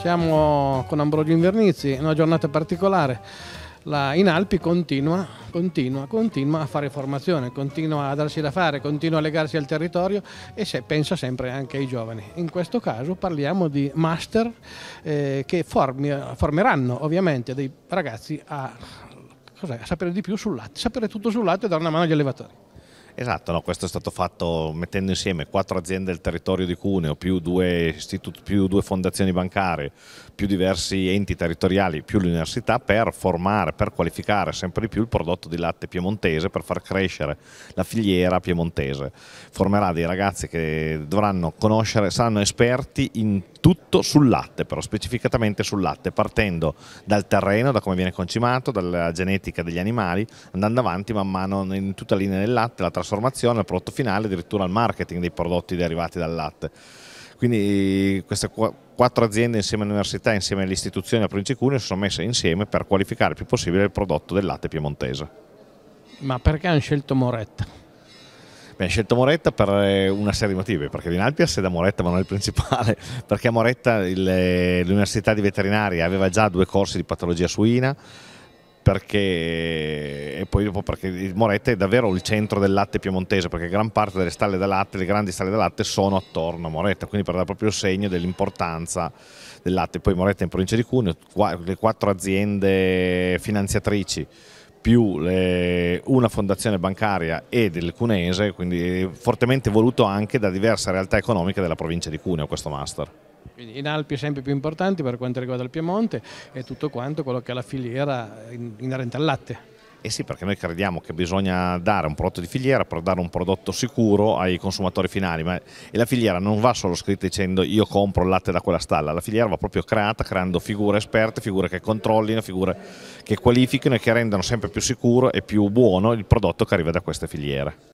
Siamo con Ambrogio Invernizzi, una giornata particolare. La, in Alpi continua, continua, continua a fare formazione, continua a darsi da fare, continua a legarsi al territorio e se, pensa sempre anche ai giovani. In questo caso parliamo di master eh, che formi, formeranno ovviamente dei ragazzi a, a sapere di più sul latte, sapere tutto sul latte e dare una mano agli allevatori. Esatto, no, questo è stato fatto mettendo insieme quattro aziende del territorio di Cuneo, più due, più due fondazioni bancarie, più diversi enti territoriali, più l'università per formare, per qualificare sempre di più il prodotto di latte piemontese, per far crescere la filiera piemontese. Formerà dei ragazzi che dovranno conoscere, saranno esperti in tutto sul latte, però specificatamente sul latte, partendo dal terreno, da come viene concimato, dalla genetica degli animali, andando avanti man mano in tutta la linea del latte, la trasformazione, il prodotto finale, addirittura il marketing dei prodotti derivati dal latte. Quindi queste quattro aziende insieme all'università, insieme alle istituzioni, alla provincia Cuneo, si sono messe insieme per qualificare il più possibile il prodotto del latte piemontese. Ma perché hanno scelto Moretta? Abbiamo scelto Moretta per eh, una serie di motivi, perché Vinalpias è da Moretta ma non è il principale, perché a Moretta il, eh, l'Università di Veterinaria aveva già due corsi di patologia suina, perché, e poi dopo perché Moretta è davvero il centro del latte piemontese, perché gran parte delle stalle da latte, le grandi stalle da latte sono attorno a Moretta, quindi per dare proprio segno dell'importanza del latte. Poi Moretta è in provincia di Cuneo, le quattro aziende finanziatrici più le, una fondazione bancaria e del Cunese, quindi fortemente voluto anche da diverse realtà economiche della provincia di Cuneo questo master. in Alpi sempre più importanti per quanto riguarda il Piemonte e tutto quanto quello che è la filiera inerente al latte. E eh sì, perché noi crediamo che bisogna dare un prodotto di filiera per dare un prodotto sicuro ai consumatori finali, ma la filiera non va solo scritta dicendo io compro il latte da quella stalla, la filiera va proprio creata creando figure esperte, figure che controllino, figure che qualifichino e che rendano sempre più sicuro e più buono il prodotto che arriva da queste filiere.